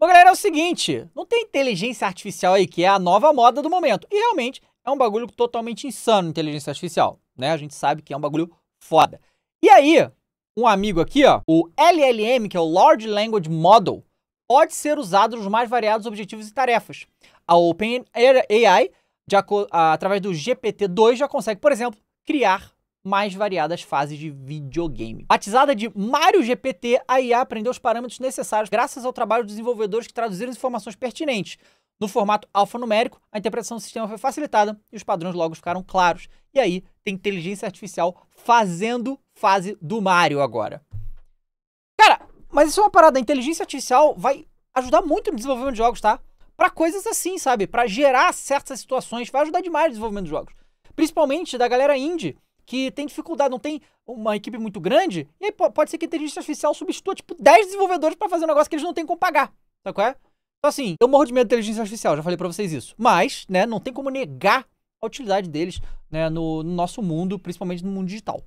Bom, galera, é o seguinte: não tem inteligência artificial aí que é a nova moda do momento. E realmente é um bagulho totalmente insano, inteligência artificial. Né? A gente sabe que é um bagulho foda. E aí, um amigo aqui, ó, o LLM, que é o Large Language Model, pode ser usado nos mais variados objetivos e tarefas. A OpenAI, através do GPT-2, já consegue, por exemplo, criar mais variadas fases de videogame. Batizada de Mario GPT, a IA aprendeu os parâmetros necessários graças ao trabalho dos desenvolvedores que traduziram informações pertinentes. No formato alfanumérico, a interpretação do sistema foi facilitada e os padrões logo ficaram claros. E aí, tem inteligência artificial fazendo fase do Mario agora. Cara, mas isso é uma parada. A inteligência artificial vai ajudar muito no desenvolvimento de jogos, tá? Para coisas assim, sabe? Para gerar certas situações, vai ajudar demais no desenvolvimento de jogos. Principalmente da galera indie, que tem dificuldade, não tem uma equipe muito grande, e aí pode ser que a inteligência artificial substitua, tipo, 10 desenvolvedores para fazer um negócio que eles não têm como pagar. Sabe qual é? Então, assim, eu morro de medo da inteligência artificial, já falei para vocês isso. Mas, né, não tem como negar a utilidade deles né, no, no nosso mundo, principalmente no mundo digital.